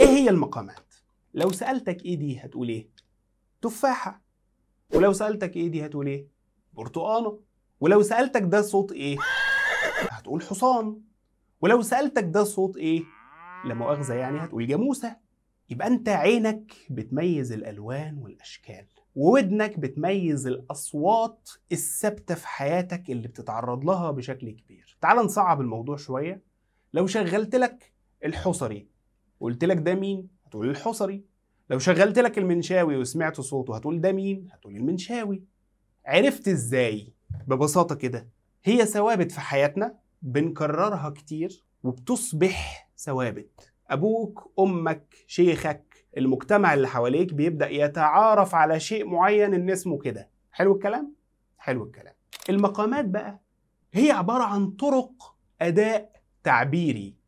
ايه هي المقامات لو سالتك ايه دي هتقول ايه تفاحه ولو سالتك ايه دي هتقول ايه برتقانه ولو سالتك ده صوت ايه هتقول حصان ولو سالتك ده صوت ايه لا مؤاخذه يعني هتقول جاموسه يبقى انت عينك بتميز الالوان والاشكال وودنك بتميز الاصوات الثابته في حياتك اللي بتتعرض لها بشكل كبير تعال نصعب الموضوع شويه لو شغلت لك الحصري قلت لك ده مين هتقول الحصري لو شغلت لك المنشاوي وسمعت صوته هتقول ده مين هتقول المنشاوي عرفت ازاي ببساطه كده هي ثوابت في حياتنا بنكررها كتير وبتصبح ثوابت ابوك امك شيخك المجتمع اللي حواليك بيبدا يتعارف على شيء معين ان اسمه كده حلو الكلام حلو الكلام المقامات بقى هي عباره عن طرق اداء تعبيري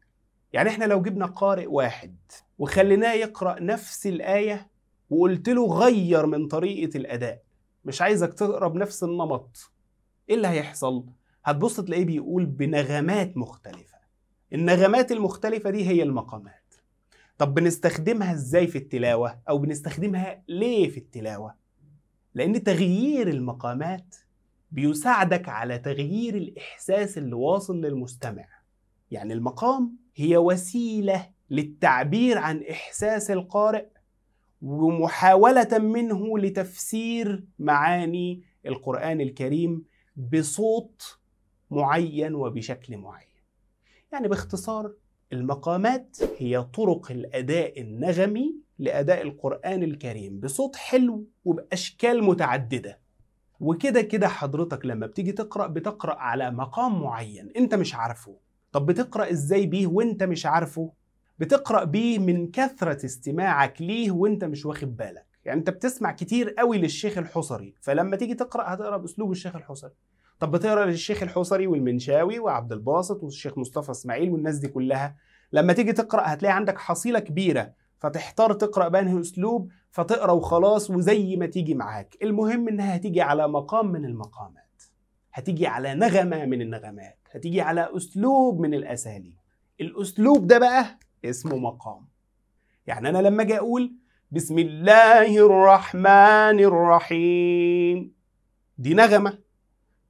يعني احنا لو جبنا قارئ واحد وخليناه يقرأ نفس الآية وقلت له غير من طريقة الأداء مش عايزك تقرأ بنفس النمط إيه اللي هيحصل؟ هتبص تلاقيه بيقول بنغمات مختلفة النغمات المختلفة دي هي المقامات طب بنستخدمها إزاي في التلاوة؟ أو بنستخدمها ليه في التلاوة؟ لأن تغيير المقامات بيساعدك على تغيير الإحساس اللي واصل للمستمع يعني المقام هي وسيلة للتعبير عن إحساس القارئ ومحاولة منه لتفسير معاني القرآن الكريم بصوت معين وبشكل معين. يعني باختصار المقامات هي طرق الأداء النغمي لأداء القرآن الكريم بصوت حلو وبأشكال متعددة. وكده كده حضرتك لما بتيجي تقرأ بتقرأ على مقام معين أنت مش عارفه طب بتقرأ إزاي بيه وأنت مش عارفه؟ بتقرأ بيه من كثرة استماعك ليه وأنت مش واخد بالك يعني أنت بتسمع كتير قوي للشيخ الحصري فلما تيجي تقرأ هتقرأ بأسلوب الشيخ الحصري طب بتقرأ للشيخ الحصري والمنشاوي وعبد الباسط والشيخ مصطفى إسماعيل والناس دي كلها لما تيجي تقرأ هتلاقي عندك حصيلة كبيرة فتحتار تقرأ بأنهي أسلوب فتقرأ وخلاص وزي ما تيجي معاك المهم إنها هتيجي على مقام من المقامات هتيجي على نغمة من النغمات هتيجي على أسلوب من الأساليب الأسلوب ده بقى اسمه مقام يعني أنا لما أجي أقول بسم الله الرحمن الرحيم دي نغمة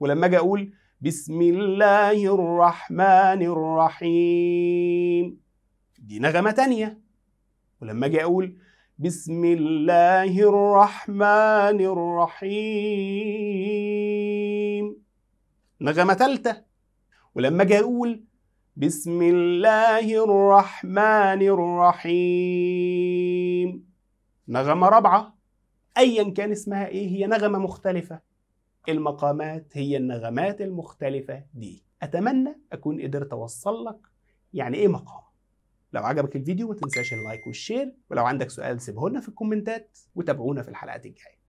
ولما أجي أقول بسم الله الرحمن الرحيم دي نغمة تانية ولما أجي أقول بسم الله الرحمن الرحيم نغمة ثالثة ولما أجي أقول بسم الله الرحمن الرحيم نغمة رابعة أيا كان اسمها إيه هي نغمة مختلفة المقامات هي النغمات المختلفة دي أتمنى أكون قدرت أوصل لك يعني إيه مقام لو عجبك الفيديو ما تنساش اللايك والشير ولو عندك سؤال سيبه لنا في الكومنتات وتابعونا في الحلقات الجايه